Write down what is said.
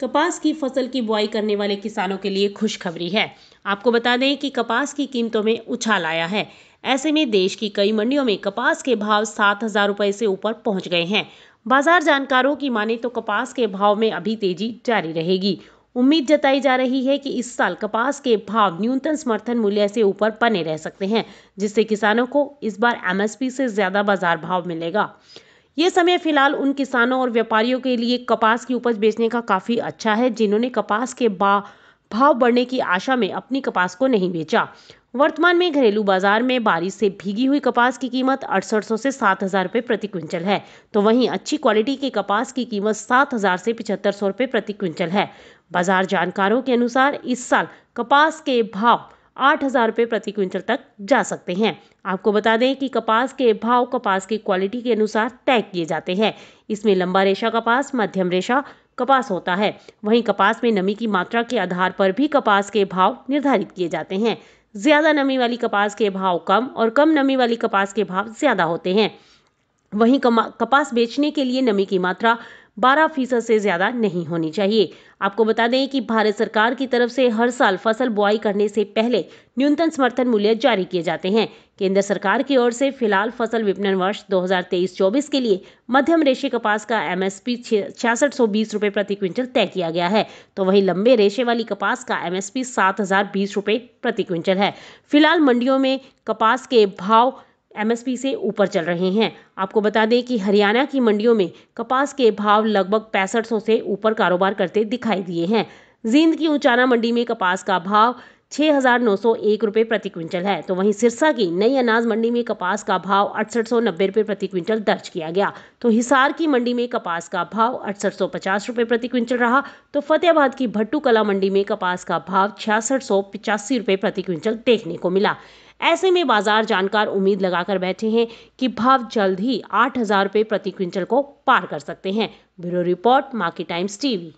कपास की फसल की बुआई करने वाले किसानों के लिए खुशखबरी है आपको बता दें कि कपास की कीमतों में उछाल आया है ऐसे में देश की कई मंडियों में कपास के भाव सात हजार रुपए से ऊपर पहुंच गए हैं बाजार जानकारों की माने तो कपास के भाव में अभी तेजी जारी रहेगी उम्मीद जताई जा रही है कि इस साल कपास के भाव न्यूनतम समर्थन मूल्य से ऊपर बने रह सकते हैं जिससे किसानों को इस बार एमएसपी से ज़्यादा बाजार भाव मिलेगा ये समय फिलहाल उन किसानों और व्यापारियों के लिए कपास की उपज बेचने का काफ़ी अच्छा है जिन्होंने कपास के भाव बढ़ने की आशा में अपनी कपास को नहीं बेचा वर्तमान में घरेलू बाजार में बारिश से भीगी हुई कपास की कीमत अड़सठ सौ से सात हज़ार रुपये प्रति क्विंटल है तो वहीं अच्छी क्वालिटी के कपास की कीमत सात हज़ार से पिछहत्तर सौ रुपये प्रति क्विंटल है बाजार जानकारों के अनुसार इस साल कपास के भाव आठ हज़ार रुपये प्रति क्विंटल तक जा सकते हैं आपको बता दें कि कपास के भाव कपास की क्वालिटी के अनुसार तय किए जाते हैं इसमें लंबा रेशा कपास मध्यम रेशा कपास होता है वहीं कपास में नमी की मात्रा के आधार पर भी कपास के भाव निर्धारित किए जाते हैं ज़्यादा नमी वाली कपास के भाव कम और कम नमी वाली कपास के भाव ज़्यादा होते हैं वहीं कपास बेचने के लिए नमी की मात्रा बारह फीसद से ज़्यादा नहीं होनी चाहिए आपको बता दें कि भारत सरकार की तरफ से हर साल फसल बुआई करने से पहले न्यूनतम समर्थन मूल्य जारी किए जाते हैं केंद्र सरकार की ओर से फिलहाल फसल विपणन वर्ष 2023-24 के लिए मध्यम रेशे कपास का एम एस सौ बीस प्रति क्विंटल तय किया गया है तो वहीं लंबे रेशे वाली कपास का एम सात हजार बीस प्रति क्विंटल है फिलहाल मंडियों में कपास के भाव एमएसपी से ऊपर चल रहे हैं आपको बता दें कि हरियाणा की मंडियों में कपास के भाव लगभग पैंसठ से ऊपर कारोबार करते दिखाई दिए हैं जींद की ऊंचाना मंडी में कपास का भाव छः हज़ार नौ सौ एक रुपये प्रति क्विंटल है तो वहीं सिरसा की नई अनाज मंडी में कपास का भाव अड़सठ सौ नब्बे रुपये प्रति क्विंटल दर्ज किया गया तो हिसार की मंडी में कपास का भाव अड़सठ सौ पचास रुपये प्रति क्विंटल रहा तो फतेहाबाद की भट्टू कला मंडी में कपास का भाव छियासठ सौ पिचासी रुपये प्रति क्विंटल देखने को मिला ऐसे में बाजार जानकार उम्मीद लगाकर बैठे हैं कि भाव जल्द ही आठ हज़ार रुपये प्रति क्विंटल को पार कर सकते हैं bureau report Market Times TV